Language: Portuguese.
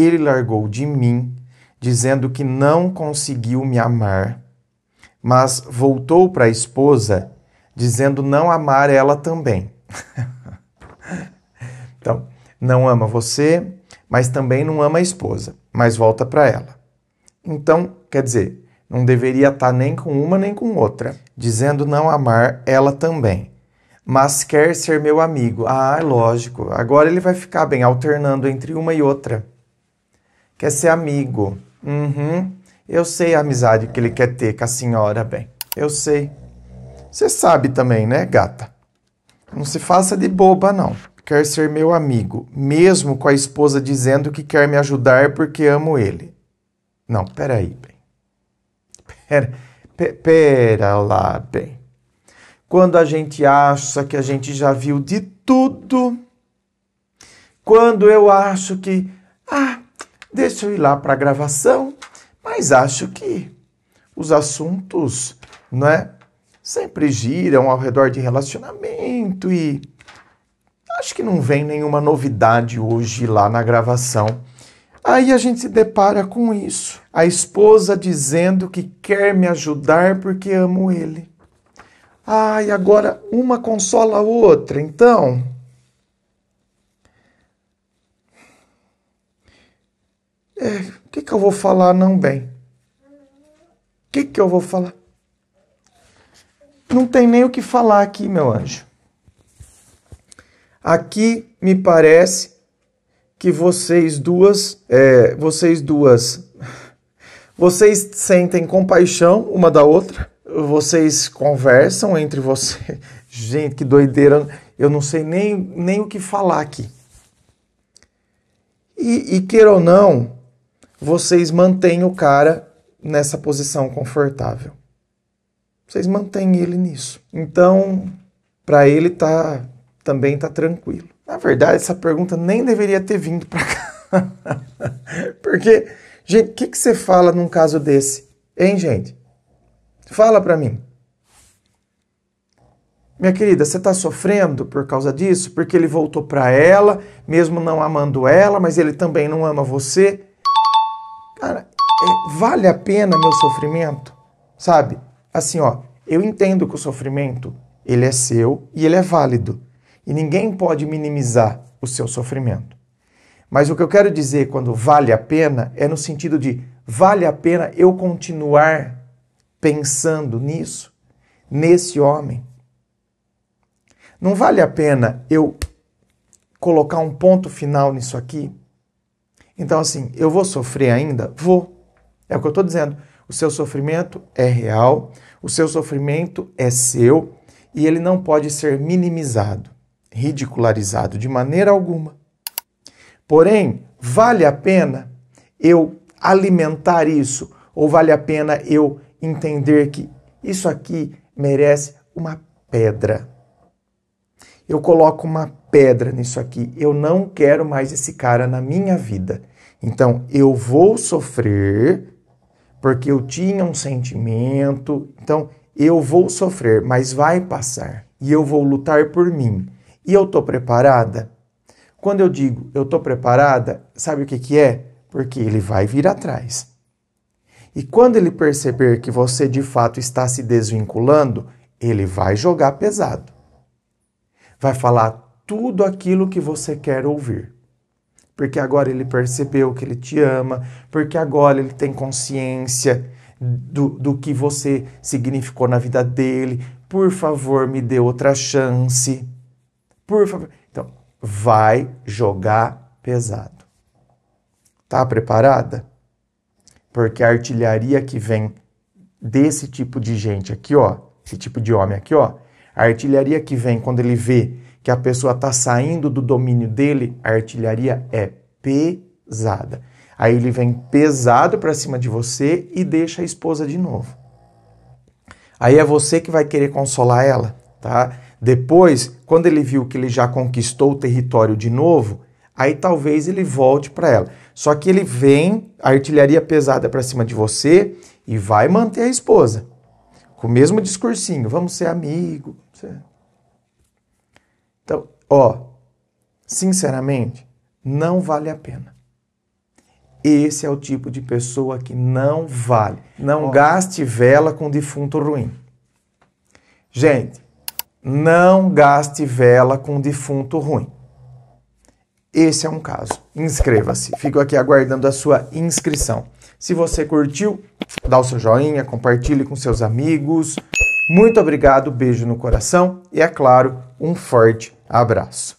ele largou de mim, dizendo que não conseguiu me amar, mas voltou para a esposa, dizendo não amar ela também. então, não ama você, mas também não ama a esposa, mas volta para ela. Então, quer dizer, não deveria estar nem com uma nem com outra, dizendo não amar ela também. Mas quer ser meu amigo. Ah, é lógico. Agora ele vai ficar bem alternando entre uma e outra. Quer ser amigo. Uhum. Eu sei a amizade que ele quer ter com a senhora, bem. Eu sei. Você sabe também, né, gata? Não se faça de boba, não. Quer ser meu amigo, mesmo com a esposa dizendo que quer me ajudar porque amo ele. Não, peraí, bem. Pera, pera lá, bem. Quando a gente acha que a gente já viu de tudo, quando eu acho que, ah, Deixa eu ir lá para a gravação, mas acho que os assuntos, né, sempre giram ao redor de relacionamento e acho que não vem nenhuma novidade hoje lá na gravação. Aí a gente se depara com isso. A esposa dizendo que quer me ajudar porque amo ele. Ai, ah, agora uma consola a outra, então. é, o que, que eu vou falar não bem? O que, que eu vou falar? Não tem nem o que falar aqui, meu anjo. Aqui me parece que vocês duas, é, vocês duas, vocês sentem compaixão uma da outra, vocês conversam entre vocês. Gente, que doideira, eu não sei nem, nem o que falar aqui. E, e queira ou não, vocês mantêm o cara nessa posição confortável. Vocês mantêm ele nisso. Então, para ele tá também tá tranquilo. Na verdade, essa pergunta nem deveria ter vindo para cá. Porque, gente, o que, que você fala num caso desse? Hein, gente? Fala para mim. Minha querida, você está sofrendo por causa disso? Porque ele voltou para ela, mesmo não amando ela, mas ele também não ama você? É, vale a pena meu sofrimento? Sabe? Assim, ó, eu entendo que o sofrimento, ele é seu e ele é válido. E ninguém pode minimizar o seu sofrimento. Mas o que eu quero dizer quando vale a pena é no sentido de vale a pena eu continuar pensando nisso, nesse homem. Não vale a pena eu colocar um ponto final nisso aqui? Então, assim, eu vou sofrer ainda? Vou. É o que eu estou dizendo. O seu sofrimento é real, o seu sofrimento é seu e ele não pode ser minimizado, ridicularizado de maneira alguma. Porém, vale a pena eu alimentar isso ou vale a pena eu entender que isso aqui merece uma pedra? Eu coloco uma pedra nisso aqui. Eu não quero mais esse cara na minha vida. Então eu vou sofrer porque eu tinha um sentimento. Então, eu vou sofrer, mas vai passar. E eu vou lutar por mim. E eu estou preparada? Quando eu digo eu estou preparada, sabe o que, que é? Porque ele vai vir atrás. E quando ele perceber que você de fato está se desvinculando, ele vai jogar pesado. Vai falar tudo aquilo que você quer ouvir porque agora ele percebeu que ele te ama, porque agora ele tem consciência do, do que você significou na vida dele. Por favor, me dê outra chance. Por favor. Então, vai jogar pesado. Tá preparada? Porque a artilharia que vem desse tipo de gente aqui, ó, esse tipo de homem aqui, ó, a artilharia que vem quando ele vê que a pessoa está saindo do domínio dele, a artilharia é pesada. Aí ele vem pesado para cima de você e deixa a esposa de novo. Aí é você que vai querer consolar ela, tá? Depois, quando ele viu que ele já conquistou o território de novo, aí talvez ele volte para ela. Só que ele vem a artilharia pesada para cima de você e vai manter a esposa. Com o mesmo discursinho, vamos ser amigo, então, ó, sinceramente, não vale a pena. Esse é o tipo de pessoa que não vale. Não ó. gaste vela com defunto ruim. Gente, não gaste vela com defunto ruim. Esse é um caso. Inscreva-se. Fico aqui aguardando a sua inscrição. Se você curtiu, dá o seu joinha, compartilhe com seus amigos. Muito obrigado, beijo no coração e, é claro, um forte Abraço.